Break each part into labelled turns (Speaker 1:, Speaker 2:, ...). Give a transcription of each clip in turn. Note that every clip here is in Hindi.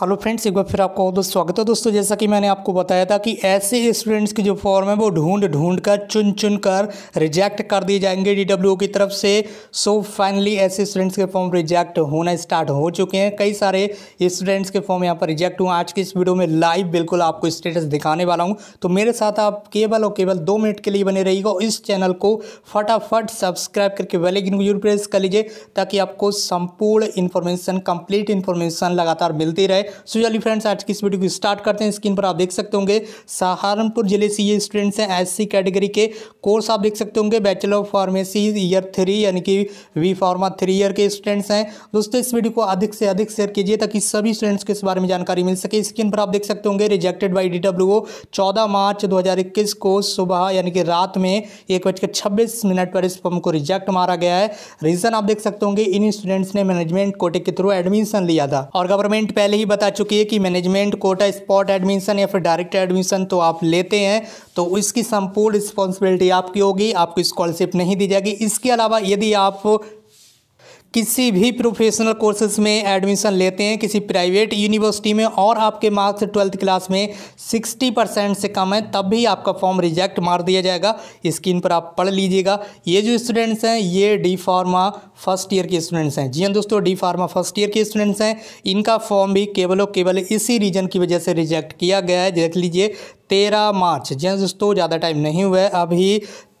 Speaker 1: हेलो फ्रेंड्स एक बार फिर आपका बहुत स्वागत है दोस्तों जैसा कि मैंने आपको बताया था कि ऐसे स्टूडेंट्स की जो फॉर्म है वो ढूंढ ढूंढ कर चुन चुन कर रिजेक्ट कर दिए जाएंगे डी की तरफ से सो फाइनली ऐसे स्टूडेंट्स के फॉर्म रिजेक्ट होना स्टार्ट हो चुके हैं कई सारे स्टूडेंट्स के फॉर्म यहाँ पर रिजेक्ट हुए आज की इस वीडियो में लाइव बिल्कुल आपको स्टेटस दिखाने वाला हूँ तो मेरे साथ आप केवल और केवल दो मिनट के लिए बने रहिएगा इस चैनल को फटाफट सब्सक्राइब करके वेलेकिन को जरूर प्रेस कर लीजिए ताकि आपको संपूर्ण इन्फॉर्मेशन कंप्लीट इन्फॉर्मेशन लगातार मिलती रहे है सो चलिए फ्रेंड्स आज की इस वीडियो को स्टार्ट करते हैं स्क्रीन पर आप देख सकते होंगे सहारनपुर जिले से ये स्टूडेंट्स हैं एस कैटेगरी के कोर्स आप देख सकते होंगे bachelor of pharmacy year three यानी कि वी फार्मा थ्री ईयर के स्टूडेंट्स हैं दोस्तों इस वीडियो को अधिक से अधिक शेयर कीजिए ताकि सभी स्टूडेंट्स को इस बारे में जानकारी मिल सके स्क्रीन पर आप देख सकते होंगे रिजेक्टेड बाई डी डब्ल्यू मार्च दो को सुबह यानी कि रात में एक बजकर छब्बीस मिनट पर इस फॉर्म को रिजेक्ट मारा गया है रीज़न आप देख सकते होंगे इन स्टूडेंट्स ने मैनेजमेंट कोटे के थ्रू एडमिशन लिया था और गवर्नमेंट पहले ही बता चुकी है कि मैनेजमेंट कोटा स्पॉट एडमिशन या फिर डायरेक्ट एडमिशन तो आप लेते हैं तो इसकी संपूर्ण रिस्पॉन्सिबिलिटी आपकी होगी आपको स्कॉलरशिप नहीं दी जाएगी इसके अलावा यदि आप किसी भी प्रोफेशनल कोर्सेज में एडमिशन लेते हैं किसी प्राइवेट यूनिवर्सिटी में और आपके मार्क्स ट्वेल्थ क्लास में 60 परसेंट से कम है तब भी आपका फॉर्म रिजेक्ट मार दिया जाएगा स्क्रीन पर आप पढ़ लीजिएगा ये जो स्टूडेंट्स हैं ये डी फार्मा फर्स्ट ईयर के स्टूडेंट्स हैं जी हाँ दोस्तों डी फार्मा फर्स्ट ईयर के स्टूडेंट्स हैं इनका फॉर्म भी केवल और केवल इसी रीजन की वजह से रिजेक्ट किया गया है देख लीजिए तेरह मार्च जी हाँ दोस्तों ज़्यादा टाइम नहीं हुआ है अभी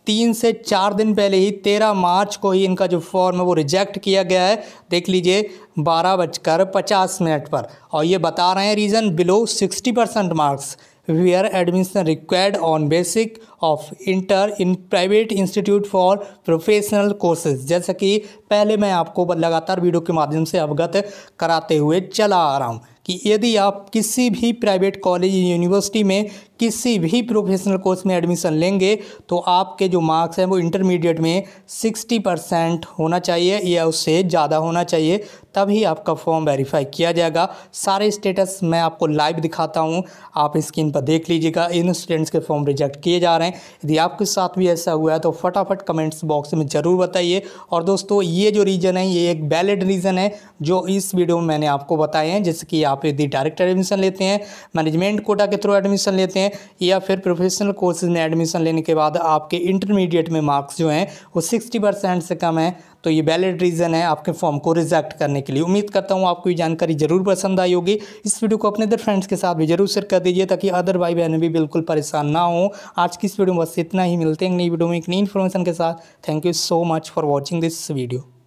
Speaker 1: तीन से चार दिन पहले ही तेरह मार्च को ही इनका जो फॉर्म है वो रिजेक्ट किया गया है देख लीजिए बारह बजकर पचास मिनट पर और ये बता रहे हैं reason below sixty percent marks are admission required on basic of inter in private institute for professional courses जैसा कि पहले मैं आपको लगातार वीडियो के माध्यम से अवगत कराते हुए चला आ रहा हूँ कि यदि आप किसी भी प्राइवेट कॉलेज यूनिवर्सिटी में किसी भी प्रोफेशनल कोर्स में एडमिशन लेंगे तो आपके जो मार्क्स हैं वो इंटरमीडिएट में सिक्सटी परसेंट होना चाहिए या उससे ज़्यादा होना चाहिए तभी आपका फॉर्म वेरीफाई किया जाएगा सारे स्टेटस मैं आपको लाइव दिखाता हूँ आप स्क्रीन पर देख लीजिएगा इन स्टूडेंट्स के फॉर्म रिजेक्ट किए जा रहे हैं यदि आपके साथ भी ऐसा हुआ है तो फटाफट कमेंट्स बॉक्स में ज़रूर बताइए और दोस्तों ये जो रीज़न है ये एक वैलिड रीज़न है जो इस वीडियो में मैंने आपको बताए हैं जैसे कि आप आप यदि डायरेक्ट एडमिशन लेते हैं मैनेजमेंट कोटा के थ्रू एडमिशन लेते हैं या फिर प्रोफेशनल कोर्सेज में एडमिशन लेने के बाद आपके इंटरमीडिएट में मार्क्स जो हैं वो सिक्सटी परसेंट से कम है तो ये वैलिड रीज़न है आपके फॉर्म को रिजेक्ट करने के लिए उम्मीद करता हूँ आपको ये जानकारी जरूर पसंद आई होगी इस वीडियो को अपने अदर फ्रेंड्स के साथ भी जरूर शेयर कर दीजिए ताकि अदर भाई बहन भी बिल्कुल परेशान ना हो आज की इस वीडियो में बस इतना ही मिलते हैं नई वीडियो में एक नई इन्फॉर्मेशन के साथ thank you so much for watching this video